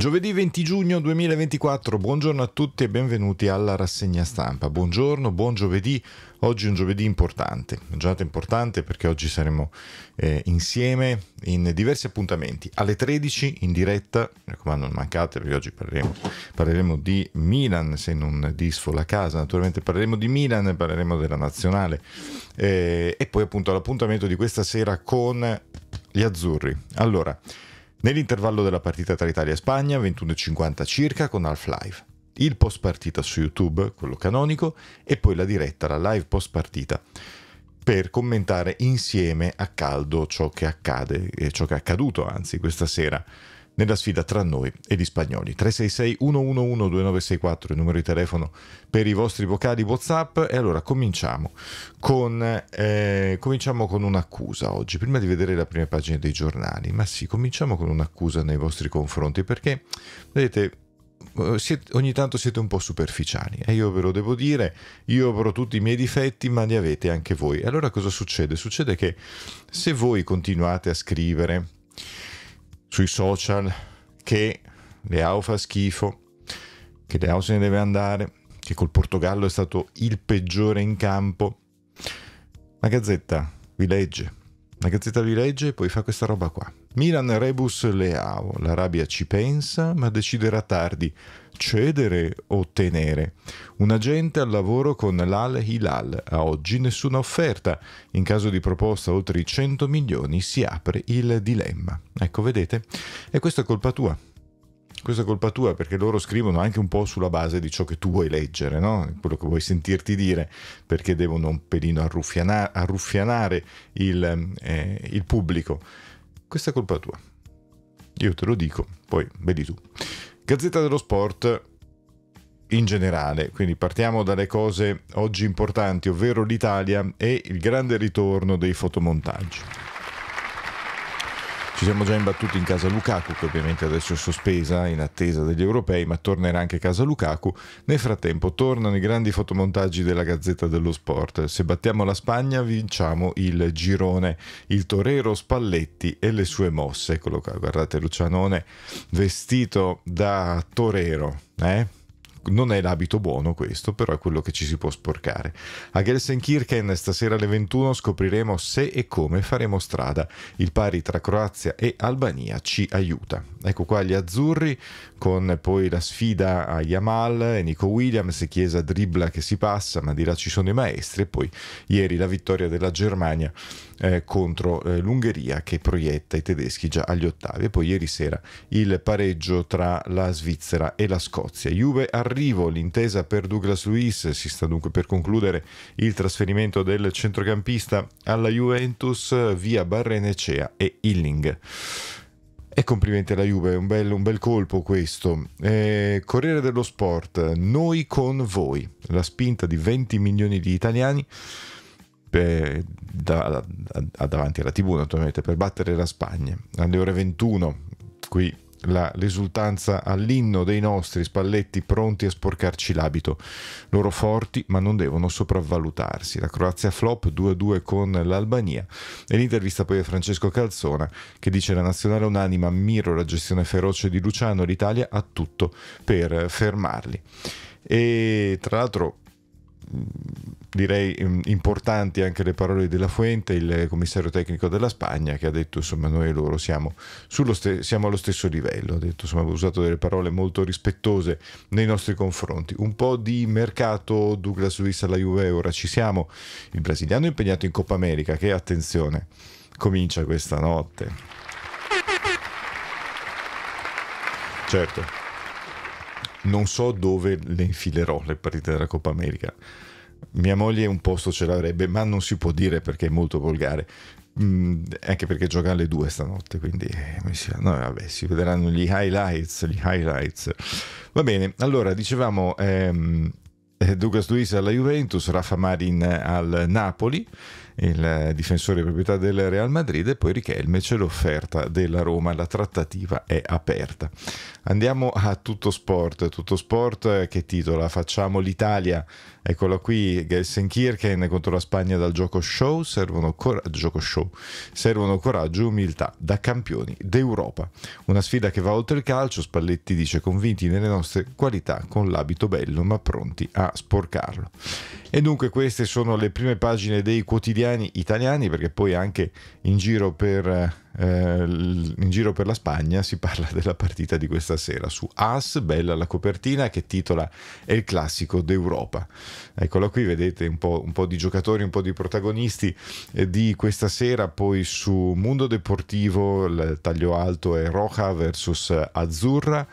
Giovedì 20 giugno 2024, buongiorno a tutti e benvenuti alla rassegna stampa. Buongiorno, buon giovedì, oggi è un giovedì importante, una giornata importante perché oggi saremo eh, insieme in diversi appuntamenti. Alle 13 in diretta, mi raccomando non mancate perché oggi parleremo, parleremo di Milan, se non di la casa, naturalmente parleremo di Milan, parleremo della nazionale eh, e poi appunto l'appuntamento di questa sera con gli azzurri. Allora, Nell'intervallo della partita tra Italia e Spagna, 21.50 circa, con Half Live. Il post partita su YouTube, quello canonico, e poi la diretta, la live post partita, per commentare insieme a caldo ciò che accade e eh, ciò che è accaduto, anzi, questa sera nella sfida tra noi e gli spagnoli. 366-111-2964 il numero di telefono per i vostri vocali WhatsApp e allora cominciamo con, eh, cominciamo con un'accusa oggi, prima di vedere la prima pagina dei giornali, ma sì, cominciamo con un'accusa nei vostri confronti perché, vedete, eh, siete, ogni tanto siete un po' superficiali e eh, io ve lo devo dire, io avrò tutti i miei difetti ma li avete anche voi. Allora cosa succede? Succede che se voi continuate a scrivere sui social che Leao fa schifo, che Leao se ne deve andare, che col Portogallo è stato il peggiore in campo. La Gazzetta vi legge, la Gazzetta vi legge e poi fa questa roba qua. Milan rebus leao, L'Arabia ci pensa ma deciderà tardi, cedere o tenere. Un agente al lavoro con l'Al Hilal, a oggi nessuna offerta, in caso di proposta oltre i 100 milioni si apre il dilemma. Ecco vedete, e questa è colpa tua, questa è colpa tua perché loro scrivono anche un po' sulla base di ciò che tu vuoi leggere, no? quello che vuoi sentirti dire, perché devono un pelino arruffiana- arruffianare il, eh, il pubblico. Questa è colpa tua. Io te lo dico, poi vedi tu. Gazzetta dello Sport in generale, quindi partiamo dalle cose oggi importanti, ovvero l'Italia e il grande ritorno dei fotomontaggi. Ci siamo già imbattuti in casa Lukaku, che ovviamente adesso è sospesa in attesa degli europei, ma tornerà anche casa Lukaku. Nel frattempo tornano i grandi fotomontaggi della Gazzetta dello Sport. Se battiamo la Spagna vinciamo il girone, il Torero Spalletti e le sue mosse. Eccolo qua, guardate Lucianone vestito da Torero. Eh? non è l'abito buono questo, però è quello che ci si può sporcare. A Gelsenkirchen stasera alle 21 scopriremo se e come faremo strada. Il pari tra Croazia e Albania ci aiuta. Ecco qua gli azzurri con poi la sfida a Yamal e Nico Williams, Chiesa dribbla che si passa, ma di là ci sono i maestri e poi ieri la vittoria della Germania eh, contro eh, l'Ungheria che proietta i tedeschi già agli ottavi. E poi ieri sera il pareggio tra la Svizzera e la Scozia. Juve arrivo, l'intesa per Douglas Luiz, si sta dunque per concludere il trasferimento del centrocampista alla Juventus via Barrenecea e Illing. E complimenti alla Juve, un bel, un bel colpo questo. Eh, Corriere dello Sport, noi con voi, la spinta di 20 milioni di italiani da, da, davanti alla tv naturalmente per battere la Spagna alle ore 21 qui la, l'esultanza all'inno dei nostri spalletti pronti a sporcarci l'abito. Loro forti ma non devono sopravvalutarsi. La Croazia flop 2-2 con l'Albania e l'intervista poi a Francesco Calzona che dice la nazionale unanima ammiro la gestione feroce di Luciano, l'Italia ha tutto per fermarli. E tra l'altro direi mm, importanti anche le parole della Fuente, il commissario tecnico della Spagna, che ha detto insomma noi e loro siamo, ste- siamo allo stesso livello, ha detto insomma ha usato delle parole molto rispettose nei nostri confronti. Un po' di mercato Douglas Luiz alla Juve, ora ci siamo, il brasiliano è impegnato in Coppa America, che attenzione, comincia questa notte. Certo, non so dove le infilerò le partite della Coppa America mia moglie un posto ce l'avrebbe, ma non si può dire perché è molto volgare. Mm, anche perché gioca alle due stanotte, quindi eh, no, vabbè, si vedranno gli highlights, gli highlights. Va bene, allora dicevamo ehm, eh, Douglas Luiz alla Juventus, Rafa Marin al Napoli il difensore di proprietà del Real Madrid e poi Richelme c'è l'offerta della Roma, la trattativa è aperta. Andiamo a tutto sport, tutto sport eh, che titola Facciamo l'Italia, eccola qui, Gelsenkirchen contro la Spagna dal gioco show, servono, cor- gioco show, servono coraggio e umiltà da campioni d'Europa. Una sfida che va oltre il calcio, Spalletti dice convinti nelle nostre qualità con l'abito bello ma pronti a sporcarlo. E dunque queste sono le prime pagine dei quotidiani italiani, perché poi anche in giro per eh, eh, in giro per la Spagna si parla della partita di questa sera su AS, bella la copertina che titola È il classico d'Europa. Eccola qui, vedete un po', un po', di giocatori, un po' di protagonisti eh, di questa sera, poi su Mundo Deportivo il taglio alto è Roja versus Azzurra,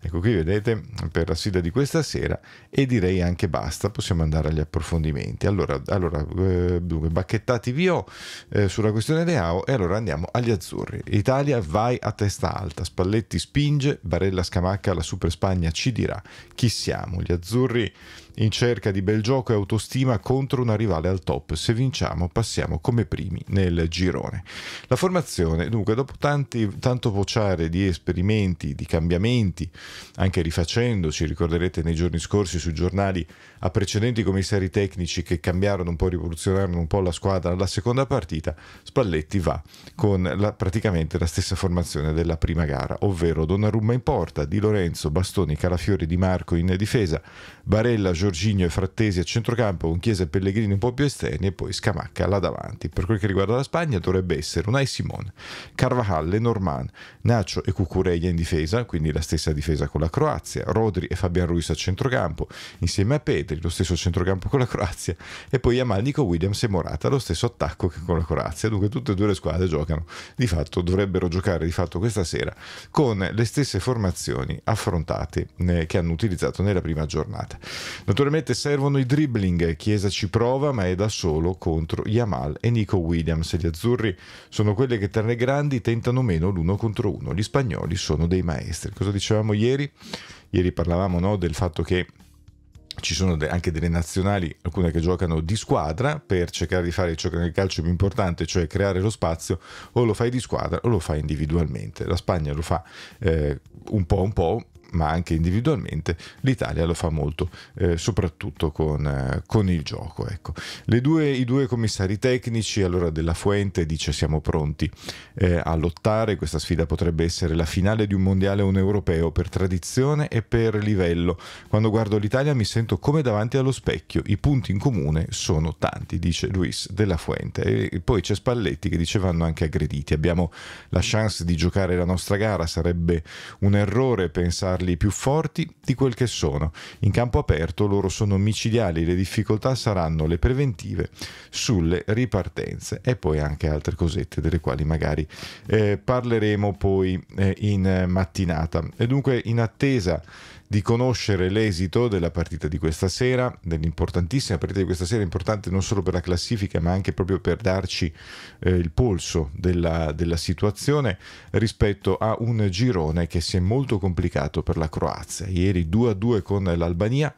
ecco qui vedete per la sfida di questa sera e direi anche basta, possiamo andare agli approfondimenti. Allora, allora eh, dunque, bacchettati via eh, sulla questione Leao e allora andiamo agli azioni Azzurri. Italia vai a testa alta, Spalletti spinge, Barella Scamacca la Super Spagna ci dirà chi siamo. Gli Azzurri in cerca di bel gioco e autostima contro una rivale al top. Se vinciamo passiamo come primi nel girone. La formazione, dunque, dopo tanti, tanto vociare di esperimenti, di cambiamenti, anche rifacendoci, ricorderete nei giorni scorsi sui giornali a precedenti commissari tecnici che cambiarono un po', rivoluzionarono un po' la squadra alla seconda partita, Spalletti va con la, praticamente la stessa formazione della prima gara, ovvero Donnarumma in porta, Di Lorenzo, Bastoni, Calafiori, Di Marco in difesa, Barella, Giorginio e Frattesi a centrocampo con Chiesa e Pellegrini un po' più esterni e poi Scamacca là davanti. Per quel che riguarda la Spagna dovrebbe essere Unai Simone, Carvajal, Lenormand, Nacho e Cucureia in difesa, quindi la stessa difesa con la Croazia, Rodri e Fabian Ruiz a centrocampo insieme a Pedri, lo stesso centrocampo con la Croazia e poi Yamal, Nico Williams e Morata, lo stesso attacco che con la Croazia. Dunque tutte e due le squadre giocano di fatto, dovrebbero giocare di fatto questa sera con le stesse formazioni affrontate eh, che hanno utilizzato nella prima giornata. Naturalmente servono i dribbling, Chiesa ci prova ma è da solo contro Yamal e Nico Williams. Gli azzurri sono quelli che tra le grandi tentano meno l'uno contro uno. Gli spagnoli sono dei maestri. Cosa dicevamo ieri? Ieri parlavamo no, del fatto che ci sono anche delle nazionali, alcune che giocano di squadra per cercare di fare ciò che nel calcio è più importante, cioè creare lo spazio, o lo fai di squadra o lo fai individualmente. La Spagna lo fa eh, un po' un po', ma anche individualmente, l'Italia lo fa molto, eh, soprattutto con, eh, con, il gioco. Ecco. Due, I due commissari tecnici, allora della Fuente dice siamo pronti eh, a lottare, questa sfida potrebbe essere la finale di un mondiale o un europeo per tradizione e per livello. Quando guardo l'Italia mi sento come davanti allo specchio, i punti in comune sono tanti, dice Luis della Fuente. E poi c'è Spalletti che dice vanno anche aggrediti, abbiamo la chance di giocare la nostra gara, sarebbe un errore pensarli renderli più forti di quel che sono. In campo aperto loro sono micidiali, le difficoltà saranno le preventive sulle ripartenze e poi anche altre cosette delle quali magari eh, parleremo poi eh, in eh, mattinata. E dunque in attesa di conoscere l'esito della partita di questa sera, dell'importantissima partita di questa sera, importante non solo per la classifica ma anche proprio per darci eh, il polso della, della situazione rispetto a un girone che si è molto complicato per la Croazia. Ieri 2-2 con l'Albania,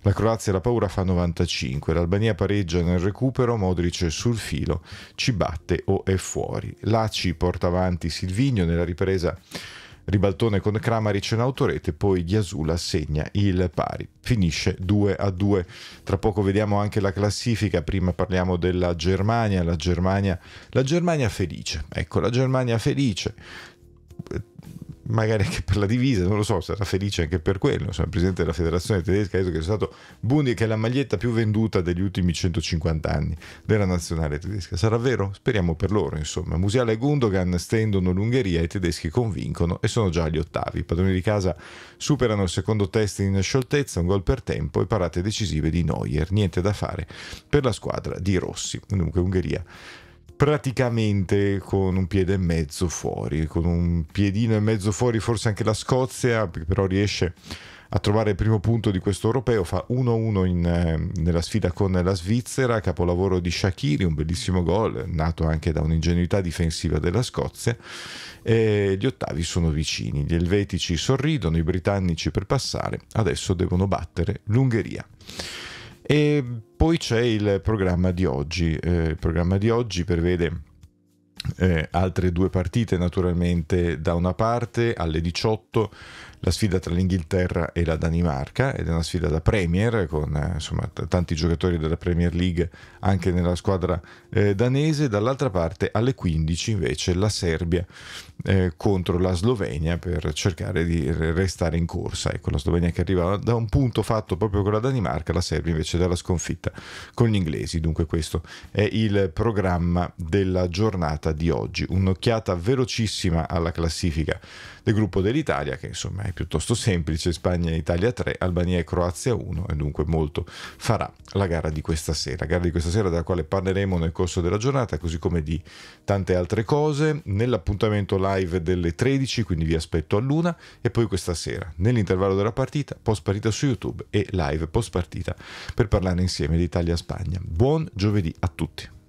la Croazia la paura fa 95, l'Albania pareggia nel recupero, Modric sul filo, ci batte o è fuori. Laci porta avanti Silvigno nella ripresa ribaltone con Kramaric in autorete, poi Ghiasula segna il pari. Finisce 2 a 2. Tra poco vediamo anche la classifica, prima parliamo della Germania, la Germania, la Germania felice. Ecco, la Germania felice magari anche per la divisa, non lo so, sarà felice anche per quello. Insomma, il presidente della federazione tedesca ha detto che è stato Bundi, che è la maglietta più venduta degli ultimi 150 anni della nazionale tedesca. Sarà vero? Speriamo per loro, insomma. Musiala e Gundogan stendono l'Ungheria, i tedeschi convincono e sono già agli ottavi. I padroni di casa superano il secondo test in scioltezza, un gol per tempo e parate decisive di Neuer. Niente da fare per la squadra di Rossi. Dunque, Ungheria praticamente con un piede e mezzo fuori, con un piedino e mezzo fuori forse anche la Scozia, però riesce a trovare il primo punto di questo europeo, fa 1-1 in, eh, nella sfida con la Svizzera, capolavoro di Shakiri, un bellissimo gol, nato anche da un'ingenuità difensiva della Scozia. E gli ottavi sono vicini, gli elvetici sorridono, i britannici per passare, adesso devono battere l'Ungheria. E poi c'è il programma di oggi. Eh, il programma di oggi prevede eh, altre due partite naturalmente da una parte alle 18 la sfida tra l'Inghilterra e la Danimarca ed è una sfida da Premier con eh, insomma, t- tanti giocatori della Premier League anche nella squadra eh, danese. Dall'altra parte alle 15 invece la Serbia eh, contro la Slovenia per cercare di restare in corsa. Ecco, la Slovenia che arriva da un punto fatto proprio con la Danimarca, la Serbia invece dalla sconfitta con gli inglesi. Dunque questo è il programma della giornata di oggi. Un'occhiata velocissima alla classifica del gruppo dell'Italia che insomma è è piuttosto semplice, Spagna e Italia 3, Albania e Croazia 1 e dunque molto farà la gara di questa sera, gara di questa sera della quale parleremo nel corso della giornata, così come di tante altre cose, nell'appuntamento live delle 13, quindi vi aspetto all'una e poi questa sera, nell'intervallo della partita, post partita su YouTube e live post partita per parlare insieme di Italia-Spagna. Buon giovedì a tutti!